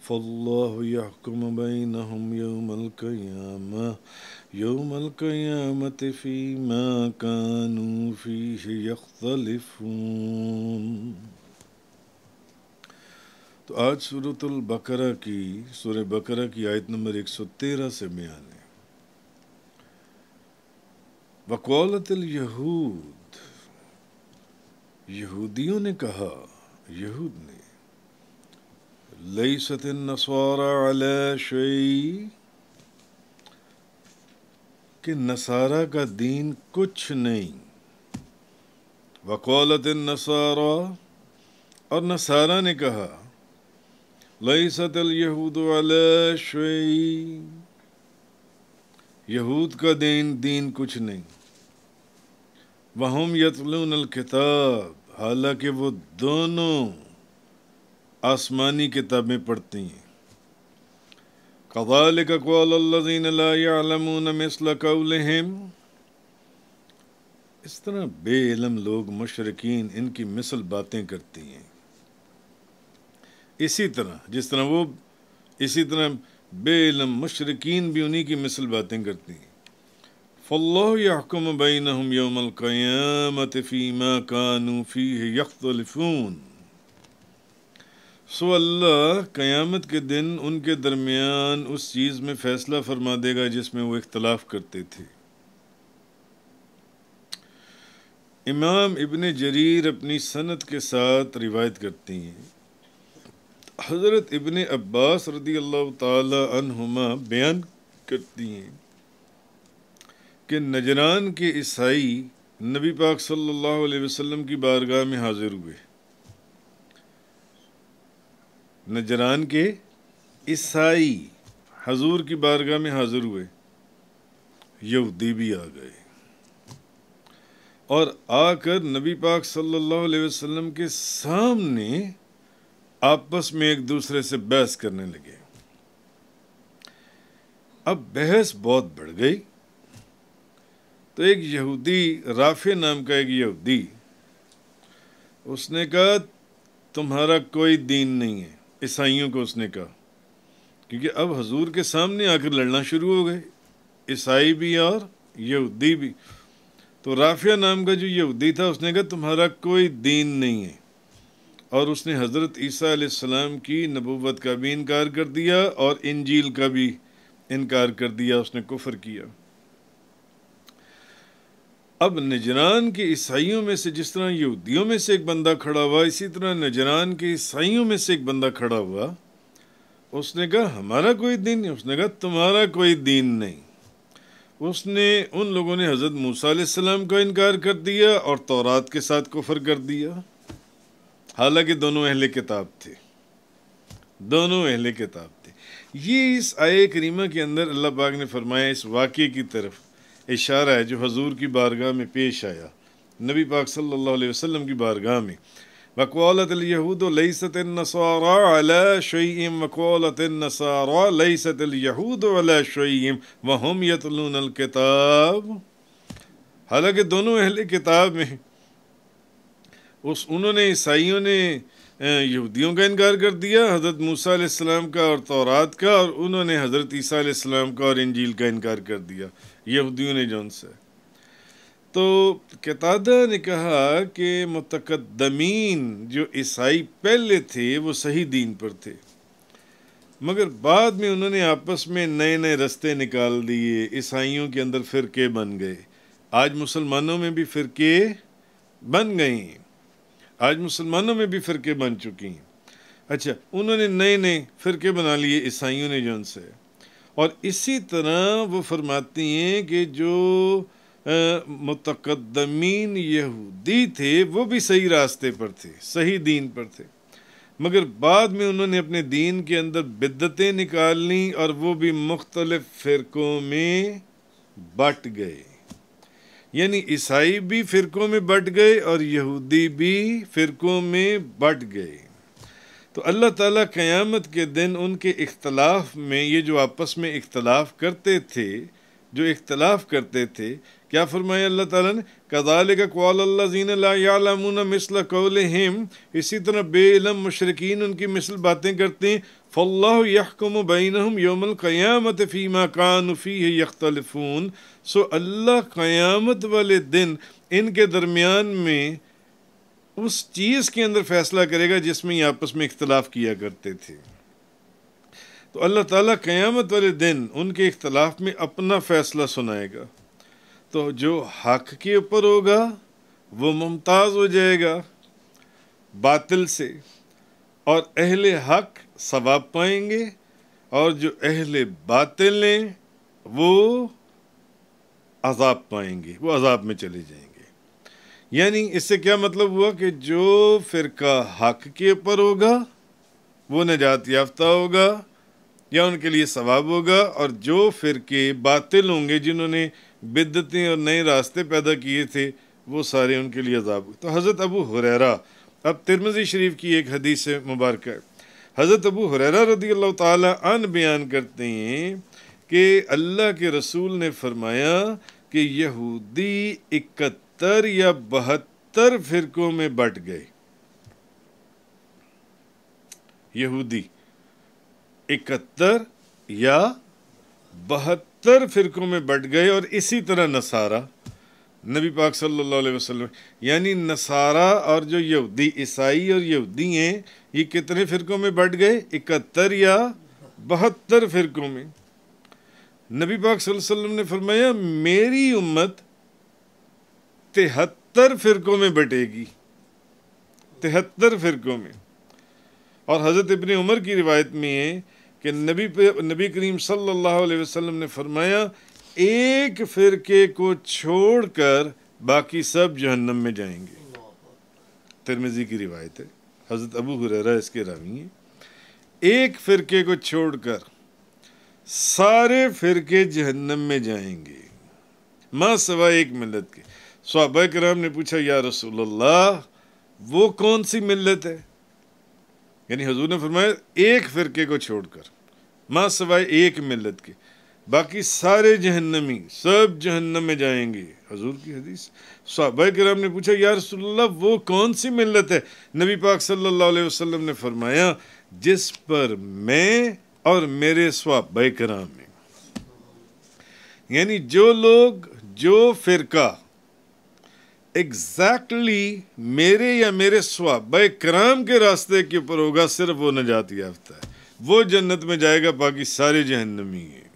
فالله يحكم بينهم يوم القيامة يوم القيامة فيما كانوا فيه يختلفون تو آج سورة البقرة کی سورة بقرة کی آیت نمبر 113 سے بیان ہے وَقَالَتِ الْيَهُودِ یہودیوں نے کہا یہود نے لیست النصاری علی شیء کہ نصارا کا دین کچھ نہیں وقولت اور نصارا نے کہا لئی ست الہود علی شعی یہود کا دین دین کچھ نہیں یتلون الکتاب حالانکہ وہ دونوں آسمانی کتابیں پڑھتے ہیں قَذَلِكَ قَوَالَ اللَّذِينَ لَا يَعْلَمُونَ مِسْلَ قَوْلِهِمْ اس طرح بے علم لوگ مشرقین ان کی مثل باتیں کرتی ہیں اسی طرح جس طرح وہ اسی طرح بے علم مشرقین بھی انہی کی مثل باتیں کرتی ہیں فَاللَّهُ يَحْكُمَ بَيْنَهُمْ يَوْمَ الْقَيَامَةِ فِي مَا كَانُوا فِيهِ يَخْتَلِفُونَ سو اللہ قیامت کے دن ان کے درمیان اس چیز میں فیصلہ فرما دے گا جس میں وہ اختلاف کرتے تھے امام ابن جریر اپنی صنعت کے ساتھ روایت کرتی ہیں حضرت ابن عباس رضی اللہ تعالی عنہما بیان کرتی ہیں کہ نجران کے عیسائی نبی پاک صلی اللہ علیہ وسلم کی بارگاہ میں حاضر ہوئے نجران کے عیسائی حضور کی بارگاہ میں حاضر ہوئے یہودی بھی آ گئے اور آ کر نبی پاک صلی اللہ علیہ وسلم کے سامنے آپس میں ایک دوسرے سے بحث کرنے لگے اب بحث بہت بڑھ گئی تو ایک یہودی رافع نام کا ایک یہودی اس نے کہا تمہارا کوئی دین نہیں ہے عیسائیوں کو اس نے کہا کیونکہ اب حضور کے سامنے آ کر لڑنا شروع ہو گئے عیسائی بھی اور یہودی بھی تو رافیہ نام کا جو یہودی تھا اس نے کہا تمہارا کوئی دین نہیں ہے اور اس نے حضرت عیسیٰ علیہ السلام کی نبوت کا بھی انکار کر دیا اور انجیل کا بھی انکار کر دیا اس نے کفر کیا اب نجران کے عیسائیوں میں سے جس طرح یہودیوں میں سے ایک بندہ کھڑا ہوا اسی طرح نجران کے عیسائیوں میں سے ایک بندہ کھڑا ہوا اس نے کہا ہمارا کوئی دین نہیں اس نے کہا تمہارا کوئی دین نہیں اس نے ان لوگوں نے حضرت موسیٰ علیہ السلام کا انکار کر دیا اور تورات کے ساتھ کفر کر دیا حالانکہ دونوں اہل کتاب تھے دونوں اہل کتاب تھے یہ اس آئے کریمہ کے اندر اللہ پاک نے فرمایا اس واقعے کی طرف اشارہ ہے جو حضور کی بارگاہ میں پیش آیا نبی پاک صلی اللہ علیہ وسلم کی بارگاہ میں وکود وََ رلا شیم وکل ولا الكتاب حالانکہ دونوں اہل کتاب میں اس انہوں نے عیسائیوں نے یہودیوں کا انکار کر دیا حضرت موسیٰ علیہ السلام کا اور تورات کا اور انہوں نے حضرت عیسیٰ علیہ السلام کا اور انجیل کا انکار کر دیا یہودیوں نے جو ان سے تو کتادہ نے کہا کہ متقدمین جو عیسائی پہلے تھے وہ صحیح دین پر تھے مگر بعد میں انہوں نے آپس میں نئے نئے رستے نکال دیے عیسائیوں کے اندر فرقے بن گئے آج مسلمانوں میں بھی فرقے بن گئے آج مسلمانوں میں بھی فرقے بن چکی ہیں اچھا انہوں نے نئے نئے فرقے بنا لیے عیسائیوں نے جو ان سے اور اسی طرح وہ فرماتی ہیں کہ جو متقدمین یہودی تھے وہ بھی صحیح راستے پر تھے صحیح دین پر تھے مگر بعد میں انہوں نے اپنے دین کے اندر بدتیں نکال لیں اور وہ بھی مختلف فرقوں میں بٹ گئے یعنی عیسائی بھی فرقوں میں بٹ گئے اور یہودی بھی فرقوں میں بٹ گئے تو اللہ تعالیٰ قیامت کے دن ان کے اختلاف میں یہ جو آپس میں اختلاف کرتے تھے جو اختلاف کرتے تھے کیا فرمایا اللہ تعالیٰ قدالِ کا قوال اللہ زین اللہ مثل قول اسی طرح بے علم مشرقین ان کی مثل باتیں کرتے ف یحکم یکم بین یوم القیامت فی مہ قانفی ہے یکخت سو اللہ قیامت والے دن ان کے درمیان میں اس چیز کے اندر فیصلہ کرے گا جس میں یہ آپس میں اختلاف کیا کرتے تھے تو اللہ تعالیٰ قیامت والے دن ان کے اختلاف میں اپنا فیصلہ سنائے گا تو جو حق کے اوپر ہوگا وہ ممتاز ہو جائے گا باطل سے اور اہل حق ثواب پائیں گے اور جو اہل باطل ہیں وہ عذاب پائیں گے وہ عذاب میں چلے جائیں گے یعنی اس سے کیا مطلب ہوا کہ جو فرقہ حق کے اوپر ہوگا وہ نجات یافتہ ہوگا یا ان کے لیے ثواب ہوگا اور جو فرقے باطل ہوں گے جنہوں نے بدتیں اور نئے راستے پیدا کیے تھے وہ سارے ان کے لیے ضابق تو حضرت ابو حریرا اب ترمزی شریف کی ایک حدیث سے ہے حضرت ابو حریرا رضی اللہ تعالیٰ عن بیان کرتے ہیں کہ اللہ کے رسول نے فرمایا کہ یہودی اکت ستر یا بہتر فرقوں میں بٹ گئے یہودی اکتر یا بہتر فرقوں میں بٹ گئے اور اسی طرح نصارہ نبی پاک صلی اللہ علیہ وسلم یعنی نصارہ اور جو یہودی عیسائی اور یہودی ہیں یہ کتنے فرقوں میں بٹ گئے اکہتر یا بہتر فرقوں میں نبی پاک صلی اللہ علیہ وسلم نے فرمایا میری امت تہتر فرقوں میں بٹے گی تہتر فرقوں میں اور حضرت ابن عمر کی روایت میں ہے کہ نبی نبی کریم صلی اللہ علیہ وسلم نے فرمایا ایک فرقے کو چھوڑ کر باقی سب جہنم میں جائیں گے ترمزی کی روایت ہے حضرت ابو حریرہ اس کے راوی ہیں ایک فرقے کو چھوڑ کر سارے فرقے جہنم میں جائیں گے ماں سوائے ایک ملت کے صحابہ کرام نے پوچھا یا رسول اللہ وہ کون سی ملت ہے یعنی حضور نے فرمایا ایک فرقے کو چھوڑ کر ماں سوائے ایک ملت کے باقی سارے جہنمی سب جہنم میں جائیں گے حضور کی حدیث صحابہ کرام نے پوچھا یا رسول اللہ وہ کون سی ملت ہے نبی پاک صلی اللہ علیہ وسلم نے فرمایا جس پر میں اور میرے صحابہ کرام ہیں یعنی جو لوگ جو فرقہ ایگزیکٹلی میرے یا میرے سوابۂ کرام کے راستے کے اوپر ہوگا صرف وہ نجات یافتہ ہے وہ جنت میں جائے گا باقی سارے جہنمی ہیں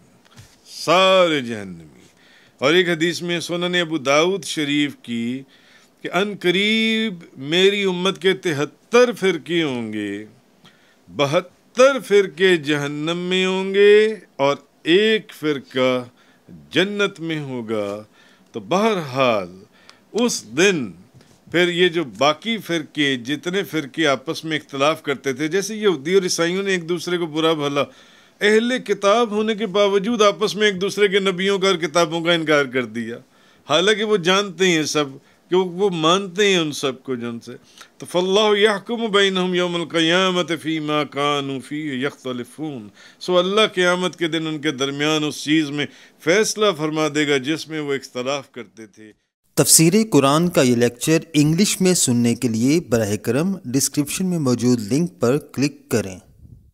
سارے جہنمی اور ایک حدیث میں سنن ابو داود شریف کی کہ ان قریب میری امت کے تہتر فرقے ہوں گے بہتر فرقے جہنم میں ہوں گے اور ایک فرقہ جنت میں ہوگا تو بہرحال اس دن پھر یہ جو باقی فرقے جتنے فرقے آپس میں اختلاف کرتے تھے جیسے یہودی اور عیسائیوں نے ایک دوسرے کو برا بھلا اہل کتاب ہونے کے باوجود آپس میں ایک دوسرے کے نبیوں کا اور کتابوں کا انکار کر دیا حالانکہ وہ جانتے ہیں سب کہ وہ مانتے ہیں ان سب کو جن سے تو فلاح یحکم بینہم بین ہم یوم القیامت فی ما قانوفی فی الفون سو اللہ قیامت کے دن ان کے درمیان اس چیز میں فیصلہ فرما دے گا جس میں وہ اختلاف کرتے تھے تفسیر قرآن کا یہ لیکچر انگلش میں سننے کے لیے براہ کرم ڈسکرپشن میں موجود لنک پر کلک کریں